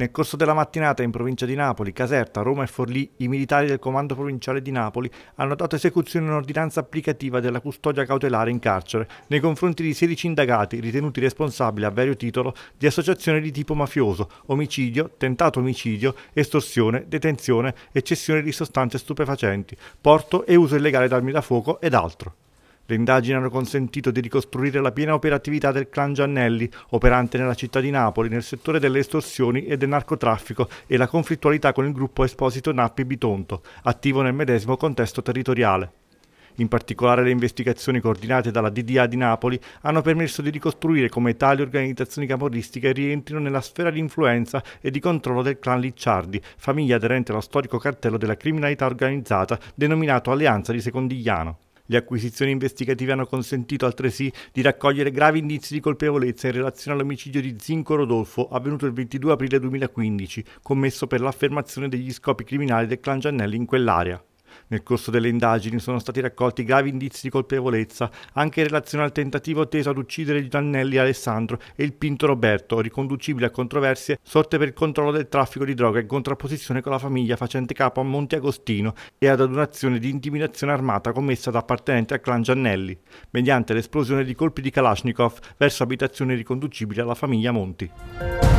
Nel corso della mattinata in provincia di Napoli, Caserta, Roma e Forlì, i militari del Comando Provinciale di Napoli hanno dato esecuzione un'ordinanza applicativa della custodia cautelare in carcere nei confronti di 16 indagati ritenuti responsabili a vario titolo di associazione di tipo mafioso, omicidio, tentato omicidio, estorsione, detenzione e cessione di sostanze stupefacenti, porto e uso illegale d'armi da fuoco ed altro. Le indagini hanno consentito di ricostruire la piena operatività del clan Giannelli, operante nella città di Napoli nel settore delle estorsioni e del narcotraffico e la conflittualità con il gruppo Esposito Nappi Bitonto, attivo nel medesimo contesto territoriale. In particolare le investigazioni coordinate dalla DDA di Napoli hanno permesso di ricostruire come tali organizzazioni camorristiche rientrino nella sfera di influenza e di controllo del clan Licciardi, famiglia aderente allo storico cartello della criminalità organizzata denominato Alleanza di Secondigliano. Le acquisizioni investigative hanno consentito altresì di raccogliere gravi indizi di colpevolezza in relazione all'omicidio di Zinco Rodolfo avvenuto il 22 aprile 2015, commesso per l'affermazione degli scopi criminali del clan Giannelli in quell'area. Nel corso delle indagini sono stati raccolti gravi indizi di colpevolezza anche in relazione al tentativo teso ad uccidere Giannelli Alessandro e il Pinto Roberto, riconducibile a controversie sorte per il controllo del traffico di droga in contrapposizione con la famiglia facente capo a Monte Agostino e ad un'azione di intimidazione armata commessa da appartenenti al clan Giannelli, mediante l'esplosione di colpi di Kalashnikov verso abitazioni riconducibili alla famiglia Monti.